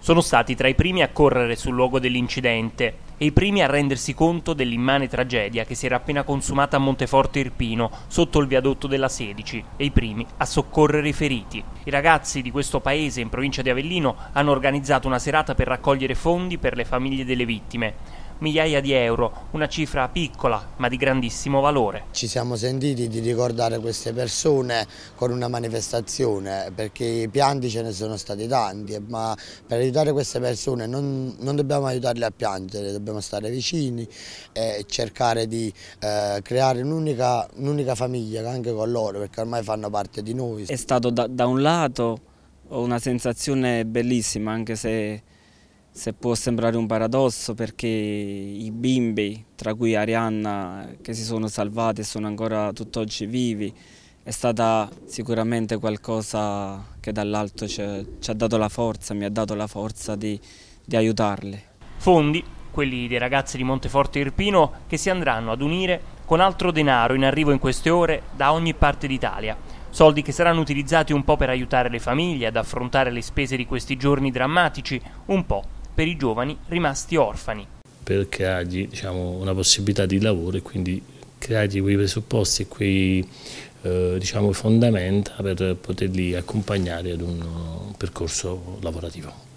sono stati tra i primi a correre sul luogo dell'incidente e i primi a rendersi conto dell'immane tragedia che si era appena consumata a Monteforte Irpino, sotto il viadotto della 16, e i primi a soccorrere i feriti. I ragazzi di questo paese in provincia di Avellino hanno organizzato una serata per raccogliere fondi per le famiglie delle vittime migliaia di euro, una cifra piccola ma di grandissimo valore. Ci siamo sentiti di ricordare queste persone con una manifestazione perché i pianti ce ne sono stati tanti, ma per aiutare queste persone non, non dobbiamo aiutarle a piangere, dobbiamo stare vicini e cercare di eh, creare un'unica un famiglia anche con loro perché ormai fanno parte di noi. È stato da, da un lato una sensazione bellissima anche se se può sembrare un paradosso perché i bimbi, tra cui Arianna, che si sono salvati e sono ancora tutt'oggi vivi, è stata sicuramente qualcosa che dall'alto ci, ha dato la forza, mi ha dato la forza di, di aiutarli. Fondi, quelli dei ragazzi di Monteforte Irpino, che si andranno ad unire con altro denaro in arrivo in queste ore da ogni parte d'Italia. Soldi che saranno utilizzati un po' per aiutare le famiglie ad affrontare le spese di questi giorni drammatici, un po' per i giovani rimasti orfani. Per creargli diciamo, una possibilità di lavoro e quindi creargli quei presupposti e quei eh, diciamo, fondamenta per poterli accompagnare ad un eh, percorso lavorativo.